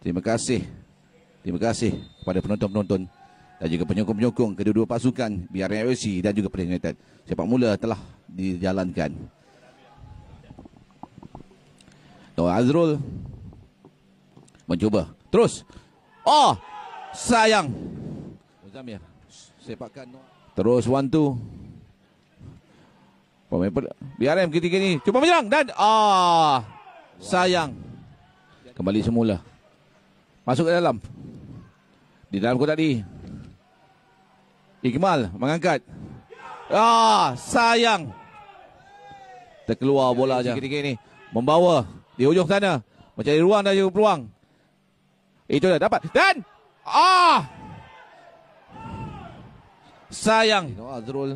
Terima kasih. Terima kasih kepada penonton-penonton dan juga penyokong-penyokong kedua-dua pasukan BRFC dan juga Perlis United. Sepak mula telah dijalankan. Tuan Azrul mencuba. Terus. Oh, sayang. Zamir. Sepakkan. Terus one two. Pemain per BRM ketika ini cuba menyerang dan ah oh, sayang. Kembali semula. Masuk ke dalam. Di dalam kotak ni. Iqmal mengangkat. Ah, sayang. Terkeluar bola saja. Ketika ini membawa di hujung sana. Mencari ruang dan juga peluang. Itu dah dapat. Dan ah. Sayang. Noah Azrul.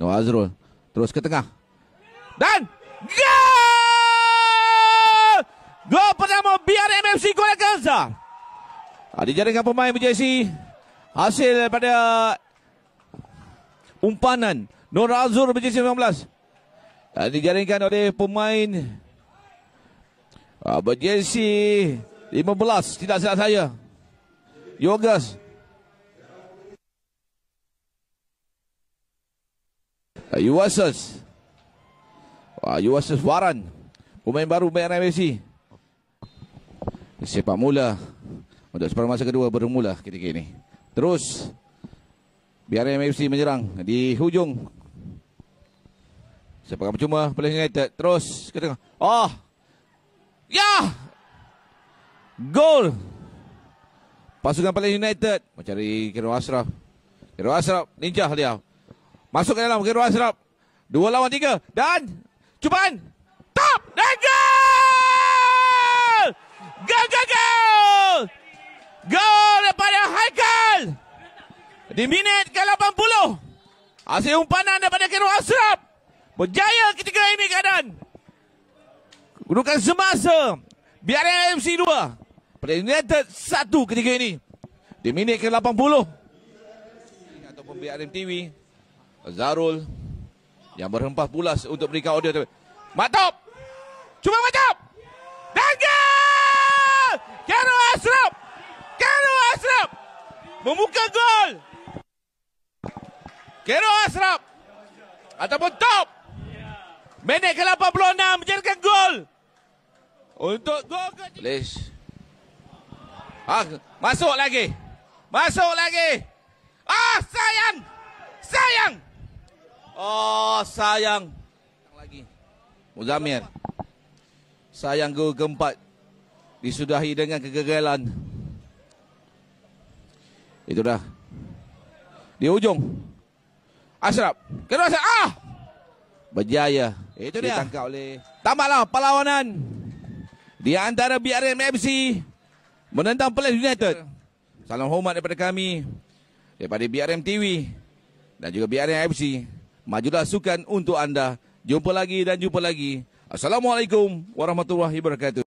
Noah Azrul. Terus ke tengah. Dan gol! FC Kuala Kangsar. Ha, ah, dijaringkan pemain BJC. Hasil pada umpanan Nur Azur BJC 19. Dan dijaringkan oleh pemain ha, BJC 15. Tidak silap saya. Yogas. Ha, ah, Yuasas. Ha, ah, Yuasas Waran. Pemain baru BNMFC. Pemain baru BNMFC sepak mula untuk separuh masa kedua bermula ketika ini. Terus MFC menyerang di hujung. Sepak percuma Perlis United terus ke tengah. Oh! Ya! Yeah! Gol! Pasukan Perlis United mencari Kiro Asraf. Kiro Asraf lincah dia. Masuk ke dalam Kiro Asraf. Dua lawan tiga dan cuban Top! Dan gol! Gol, gol, gol! Gol daripada Haikal! Di minit ke-80. Hasil umpanan daripada Kenu Asrap. Berjaya ketiga ini keadaan. Kedudukan semasa. Biar MC 2. Pada United 1 ketika ini. Di minit ke-80. Ataupun BRM TV. Zarul. Yang berhempas pulas untuk berikan audio. Matop. Cuba matop. Dan gol! membuka gol. Kero Asrap. Ataupun top. Minit ke-86 menjadikan gol. Untuk gol ke... Please. Ah, masuk lagi. Masuk lagi. Ah, sayang. Sayang. Oh, sayang. Lagi. Muzamir. Sayang gol keempat. Disudahi dengan kegagalan. Itu dah. Di ujung. Asrap, Kedua Ashraf. Ah! Berjaya. Itu dia. Ditangkap oleh. Tambahlah perlawanan. Di antara BRM FC. Menentang Pelis United. Salam hormat daripada kami. Daripada BRM TV. Dan juga BRM FC. Majulah sukan untuk anda. Jumpa lagi dan jumpa lagi. Assalamualaikum warahmatullahi wabarakatuh.